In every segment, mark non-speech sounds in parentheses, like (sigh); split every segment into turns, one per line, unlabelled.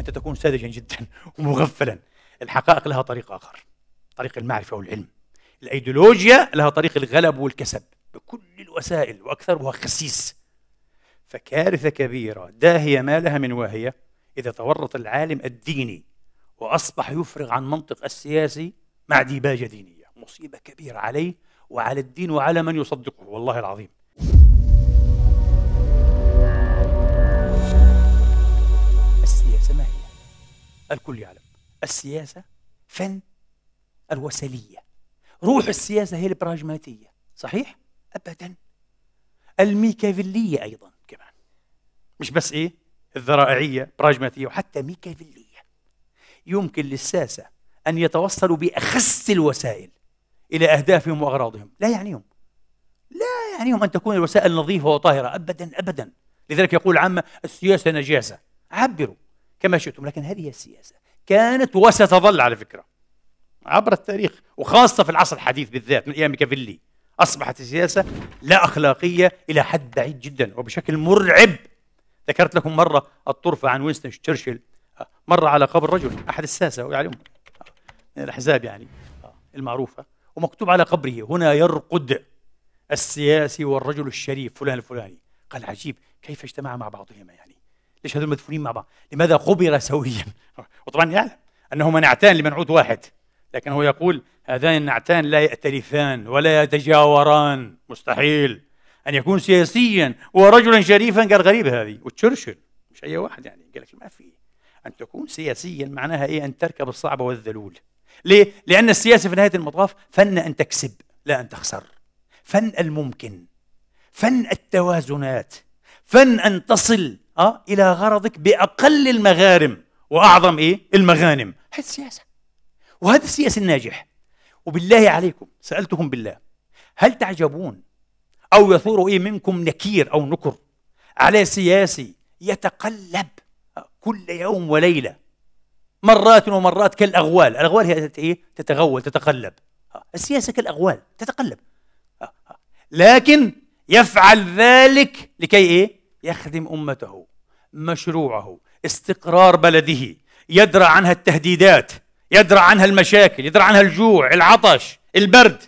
أنت تكون ساذجا جدا (laughs) ومغفلا الحقائق لها طريق آخر طريق المعرفة والعلم الأيديولوجيا لها طريق الغلب والكسب بكل الوسائل وأكثرها خسيس فكارثة كبيرة داهية ما لها من واهية إذا تورط العالم الديني وأصبح يفرغ عن منطق السياسي مع ديباجة دينية مصيبة كبيرة عليه وعلى الدين وعلى من يصدقه والله العظيم الكل يعلم السياسة فن الوسلية روح السياسة هي البراجماتية صحيح؟ أبدا الميكافيلية أيضا كمان مش بس إيه؟ الذرائعية براجماتية وحتى ميكافيلية يمكن للساسة أن يتوصلوا بأخس الوسائل إلى أهدافهم وأغراضهم لا يعنيهم لا يعنيهم أن تكون الوسائل نظيفة وطاهرة أبدا أبدا لذلك يقول العامة السياسة نجاسة عبروا كما شئتم لكن هذه هي السياسة كانت وستظل على فكرة عبر التاريخ وخاصة في العصر الحديث بالذات من أيام ميكافيلي أصبحت السياسة لا أخلاقية إلى حد بعيد جدا وبشكل مرعب ذكرت لكم مرة الطرفة عن وينستون تشرشل مرة على قبر رجل أحد الساسة ويعلم من الأحزاب يعني المعروفة ومكتوب على قبره هنا يرقد السياسي والرجل الشريف فلان الفلاني قال عجيب كيف اجتمع مع بعضهما يعني ليش هذول مدفونين مع بعض لماذا قبر سويا (laughs) وطبعا يعلم انه منعتان لمنعوت واحد لكن هو يقول هذان النعتان لا يأتلفان ولا يتجاوران مستحيل أن يكون سياسيا ورجلا شريفا قال غريبة هذه وتشرشل مش أي واحد يعني قال لك ما في أن تكون سياسيا معناها إيه أن تركب الصعب والذلول ليه؟ لأن السياسة في نهاية المطاف فن أن تكسب لا أن تخسر فن الممكن فن التوازنات فن أن تصل اه الى غرضك باقل المغارم واعظم ايه؟ المغانم هذه السياسه وهذا السياسي الناجح وبالله عليكم سالتكم بالله هل تعجبون او يثور ايه منكم نكير او نكر على سياسي يتقلب كل يوم وليله مرات ومرات كالاغوال، الاغوال هي ايه؟ تتغول تتقلب السياسه كالاغوال تتقلب لكن يفعل ذلك لكي ايه؟ يخدم امته مشروعه استقرار بلده يدرى عنها التهديدات يدرى عنها المشاكل يدرى عنها الجوع العطش البرد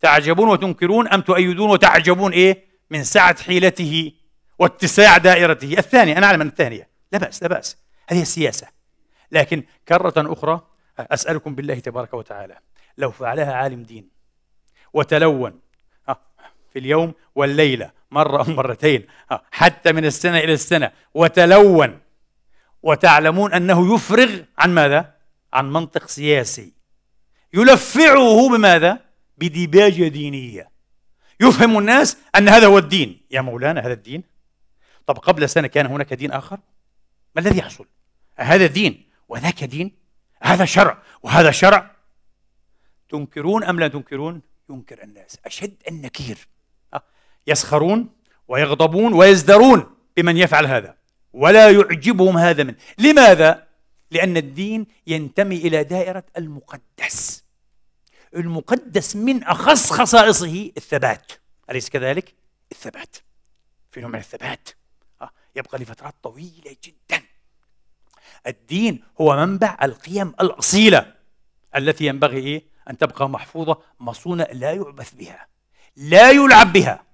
تعجبون وتنكرون ام تؤيدون وتعجبون ايه من سعه حيلته واتساع دائرته الثانيه انا اعلم ان الثانيه لا باس لا باس هذه السياسه لكن كره اخرى اسالكم بالله تبارك وتعالى لو فعلها عالم دين وتلون في اليوم والليله مرة أو مرتين آه، حتى من السنة إلى السنة وتلون وتعلمون أنه يفرغ عن ماذا؟ عن منطق سياسي يلفعه بماذا؟ بديباجة دينية يفهم الناس أن هذا هو الدين يا مولانا هذا الدين طب قبل سنة كان هناك دين آخر ما الذي يحصل؟ هذا دين وذاك دين هذا شرع وهذا شرع تنكرون أم لا تنكرون؟ ينكر الناس أشد النكير يسخرون ويغضبون ويزدرون بمن يفعل هذا ولا يعجبهم هذا من لماذا؟ لأن الدين ينتمي إلى دائرة المقدس المقدس من أخص خصائصه الثبات أليس كذلك؟ الثبات في نوع من الثبات آه، يبقى لفترات طويلة جدا الدين هو منبع القيم الأصيلة التي ينبغي إيه؟ أن تبقى محفوظة مصونة لا يعبث بها لا يلعب بها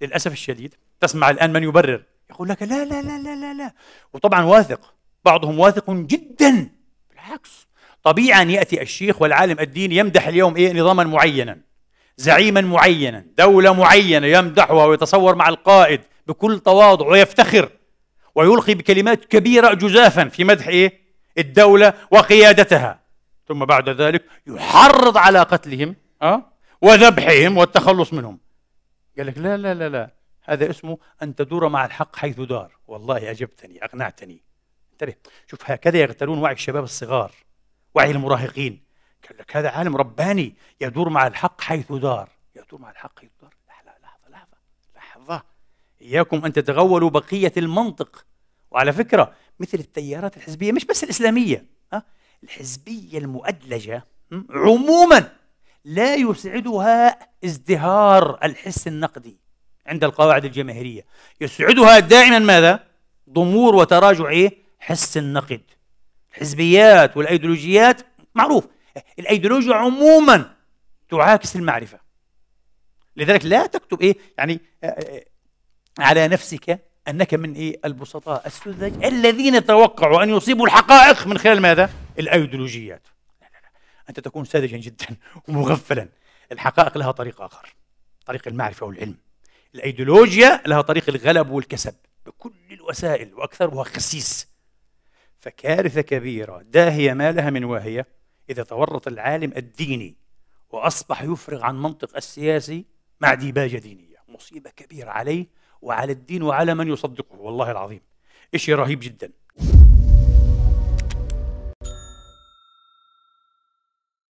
للأسف الشديد تسمع الآن من يبرر يقول لك لا لا لا لا لا لا وطبعا واثق بعضهم واثق جدا بالعكس طبيعي أن يأتي الشيخ والعالم الديني يمدح اليوم إيه نظاما معينا زعيما معينا دولة معينة يمدحها ويتصور مع القائد بكل تواضع ويفتخر ويلقي بكلمات كبيرة جزافا في مدح إيه الدولة وقيادتها ثم بعد ذلك يحرض على قتلهم أه؟ وذبحهم والتخلص منهم قال لك لا لا لا لا هذا اسمه أن تدور مع الحق حيث دار والله أجبتني أقنعتني انتبه شوف هكذا يغتالون وعي الشباب الصغار وعي المراهقين قال لك هذا عالم رباني يدور مع الحق حيث دار يدور مع الحق حيث دار لحظة لحظة لحظة لحظة إياكم أن تتغولوا بقية المنطق وعلى فكرة مثل التيارات الحزبية مش بس الإسلامية ها الحزبية المؤدلجة عموما لا يسعدها ازدهار الحس النقدي عند القواعد الجماهيرية يسعدها دائما ماذا؟ ضمور وتراجع إيه؟ حس النقد الحزبيات والأيديولوجيات معروف الأيديولوجيا عموما تعاكس المعرفة لذلك لا تكتب إيه؟ يعني آه، آه، آه، على نفسك أنك من إيه؟ البسطاء السذج الذين توقعوا أن يصيبوا الحقائق من خلال ماذا؟ الأيديولوجيات أنت تكون ساذجا جدا (laughs) ومغفلا الحقائق لها طريق آخر طريق المعرفة والعلم الأيديولوجيا لها طريق الغلب والكسب بكل الوسائل وأكثرها خسيس فكارثة كبيرة داهية ما لها من واهية إذا تورط العالم الديني وأصبح يفرغ عن منطق السياسي مع ديباجة دينية مصيبة كبيرة عليه وعلى الدين وعلى من يصدقه والله العظيم إشي رهيب جداً